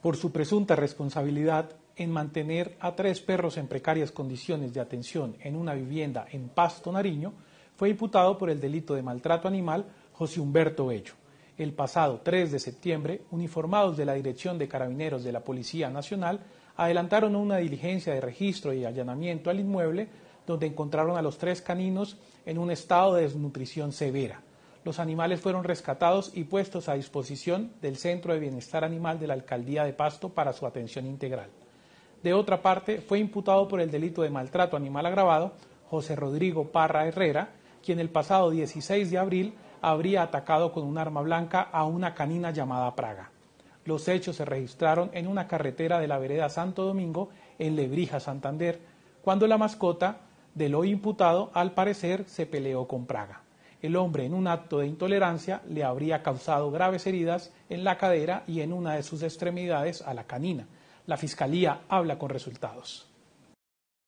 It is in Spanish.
por su presunta responsabilidad en mantener a tres perros en precarias condiciones de atención en una vivienda en Pasto, Nariño, fue imputado por el delito de maltrato animal José Humberto Bello. El pasado 3 de septiembre, uniformados de la Dirección de Carabineros de la Policía Nacional adelantaron una diligencia de registro y allanamiento al inmueble donde encontraron a los tres caninos en un estado de desnutrición severa los animales fueron rescatados y puestos a disposición del Centro de Bienestar Animal de la Alcaldía de Pasto para su atención integral. De otra parte, fue imputado por el delito de maltrato animal agravado José Rodrigo Parra Herrera, quien el pasado 16 de abril habría atacado con un arma blanca a una canina llamada Praga. Los hechos se registraron en una carretera de la vereda Santo Domingo, en Lebrija, Santander, cuando la mascota del hoy imputado, al parecer, se peleó con Praga. El hombre, en un acto de intolerancia, le habría causado graves heridas en la cadera y en una de sus extremidades a la canina. La Fiscalía habla con resultados.